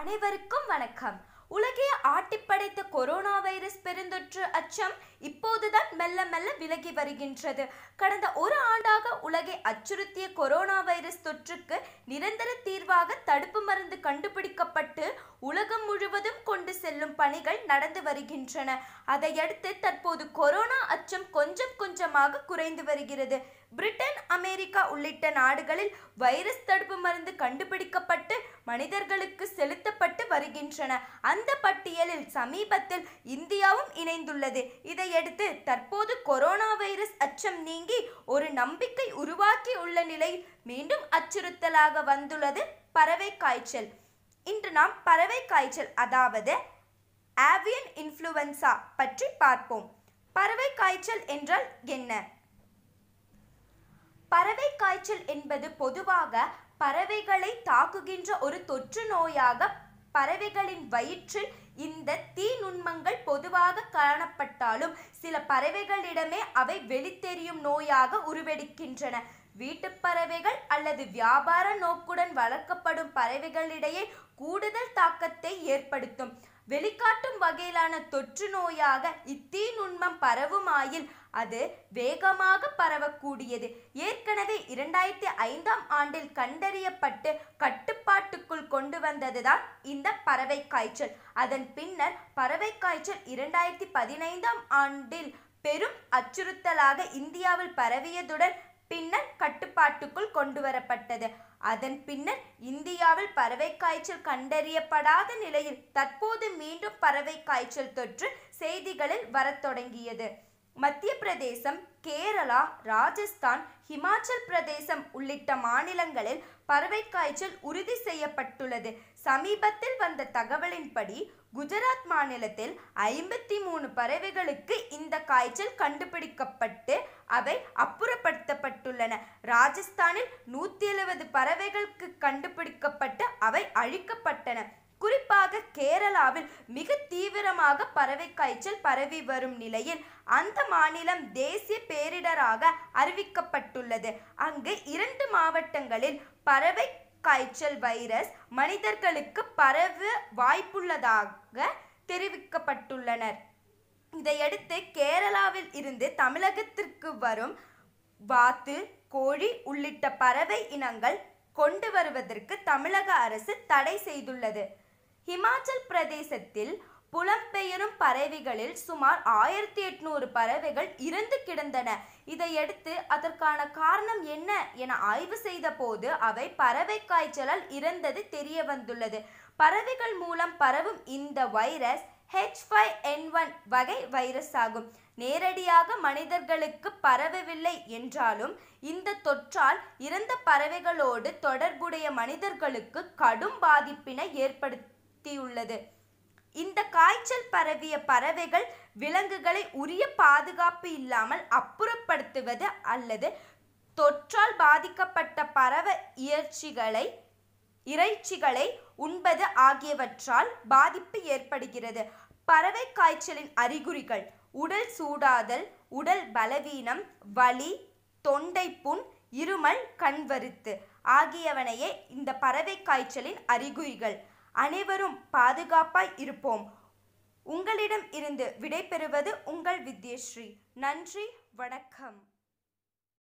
அனைவருக்கும் வணக்கம் உலகே ஆட்டிப்படைத்த கொரோனா வைரஸ் பெருந்தொற்று அச்சம் இப்போதுதான் மெல்ல மெல்ல விலகி வருகின்றது கடந்த ஒரு ஆண்டாக உலகை அச்சுறுத்திய கொரோனா வைரஸ் தொற்றுக்கு நிரந்தர தீர்வாக தடுப்பு மருந்து கண்டுபிடிக்கப்பட்டு உலகம் முழுவதும் கொண்டு செல்லும் பணிகள் நடந்து வருகின்றன அதையடுத்து தற்போது கொரோனா அச்சம் கொஞ்சம் கொஞ்சமாக குறைந்து வருகிறது பிரிட்டன் அமெரிக்கா உள்ளிட்ட நாடுகளில் வைரஸ் தடுப்பு மருந்து கண்டுபிடிக்கப்பட்டு மனிதர்களுக்கு செலுத்தப்பட்டு வருகின்றன அந்த பட்டியலில் சமீபத்தில் இந்தியாவும் இணைந்துள்ளது இதையடுத்து தற்போது கொரோனா வைரஸ் அச்சம் நீங்கி ஒரு நம்பிக்கை உருவாக்கி உள்ள நிலையில் மீண்டும் அச்சுறுத்தலாக வந்துள்ளது பறவை காய்ச்சல் இன்று நாம் பறவை காய்ச்சல் அதாவது ஆவியன் இன்ஃப்ளூவன்சா பற்றி பார்ப்போம் பறவை காய்ச்சல் என்றால் என்ன பறவை காய்ச்சல் என்பது பொதுவாக பறவைகளை தாக்குகின்ற ஒரு தொற்று நோயாக பறவைகளின் வயிற்றில் இந்த தீ நுண்மங்கள் பொதுவாக காணப்பட்டாலும் சில பறவைகளிடமே அவை வெளித்தெரியும் நோயாக உருவெடுக்கின்றன வீட்டு பறவைகள் அல்லது வியாபார நோக்குடன் வளர்க்கப்படும் பறவைகளிடையே கூடுதல் தாக்கத்தை ஏற்படுத்தும் வெளிக்காட்டும் வகையிலான தொற்று நோயாக இத்தீ பிம்பம் பரவுமாயில் அது வேகமாக பரவக்கூடியது ஏற்கனவே இரண்டாயிரத்தி ஐந்தாம் ஆண்டில் கண்டறியப்பட்டு கட்டுப்பாட்டுக்குள் கொண்டு வந்ததுதான் இந்த பறவை காய்ச்சல் அதன் பின்னர் பறவை காய்ச்சல் இரண்டாயிரத்தி பதினைந்தாம் ஆண்டில் பெரும் அச்சுறுத்தலாக இந்தியாவில் பரவியதுடன் பின்னர் கட்டுப்பாட்டுக்குள் கொண்டு வரப்பட்டது அதன் பின்னர் இந்தியாவில் பறவை காய்ச்சல் கண்டறியப்படாத நிலையில் தற்போது மீண்டும் பறவை காய்ச்சல் தொற்று செய்திகளில் வரத் தொடங்கியது மத்திய பிரதேசம் கேரளா ராஜஸ்தான் ஹிமாச்சல் பிரதேசம் உள்ளிட்ட மாநிலங்களில் பறவை காய்ச்சல் உறுதி செய்யப்பட்டுள்ளது சமீபத்தில் வந்த தகவலின்படி குஜராத் மாநிலத்தில் ஐம்பத்தி மூணு பறவைகளுக்கு இந்த காய்ச்சல் கண்டுபிடிக்கப்பட்டு அவை அப்புறப்படுத்தப்பட்டுள்ளன ராஜஸ்தானில் நூற்றி எழுபது பறவைகளுக்கு கண்டுபிடிக்கப்பட்டு அவை அழிக்கப்பட்டன குறிப்பாக கேரளாவில் மிக தீவிரமாக பறவை காய்ச்சல் பரவி வரும் நிலையில் அந்த மாநிலம் தேசிய பேரிடராக அறிவிக்கப்பட்டுள்ளது அங்கு இரண்டு மாவட்டங்களில் பறவை காய்ச்சல் வைரஸ் மனிதர்களுக்கு பரவ வாய்ப்புள்ளதாக தெரிவிக்கப்பட்டுள்ளனர் இதையடுத்து கேரளாவில் இருந்து தமிழகத்திற்கு வரும் வாத்து கோழி உள்ளிட்ட பறவை இனங்கள் கொண்டு வருவதற்கு தமிழக அரசு தடை செய்துள்ளது ஹிமாச்சல் பிரதேசத்தில் புலம்பெயரும் பறவைகளில் சுமார் ஆயிரத்தி எட்நூறு பறவைகள் இறந்து கிடந்தன இதையடுத்து அதற்கான காரணம் என்ன என ஆய்வு செய்த போது அவை பறவை காய்ச்சலால் இறந்தது தெரிய வந்துள்ளது பறவைகள் மூலம் பரவும் இந்த virus H five N one வகை வைரஸ் ஆகும் நேரடியாக மனிதர்களுக்கு பரவவில்லை என்றாலும் இந்த தொற்றால் இறந்த பறவைகளோடு தொடர்புடைய மனிதர்களுக்கு கடும் பாதிப்பினை ஏற்படுத்த சுற்றியுள்ளது இந்த காய்ச்சல் பரவிய பறவைகள் விலங்குகளை உரிய பாதுகாப்பு இல்லாமல் அப்புறப்படுத்துவது அல்லது தொற்றால் பாதிக்கப்பட்ட பறவை இயற்சிகளை இறைச்சிகளை உண்பது ஆகியவற்றால் பாதிப்பு ஏற்படுகிறது பறவை காய்ச்சலின் அறிகுறிகள் உடல் சூடாதல் உடல் பலவீனம் வலி தொண்டை புண் இருமல் கண்வருத்து ஆகியவனையே இந்த பறவை காய்ச்சலின் அறிகுறிகள் அனைவரும் பாதுகாப்பாய் இருப்போம் உங்களிடம் இருந்து விடைபெறுவது உங்கள் வித்யஸ்ரீ நன்றி வணக்கம்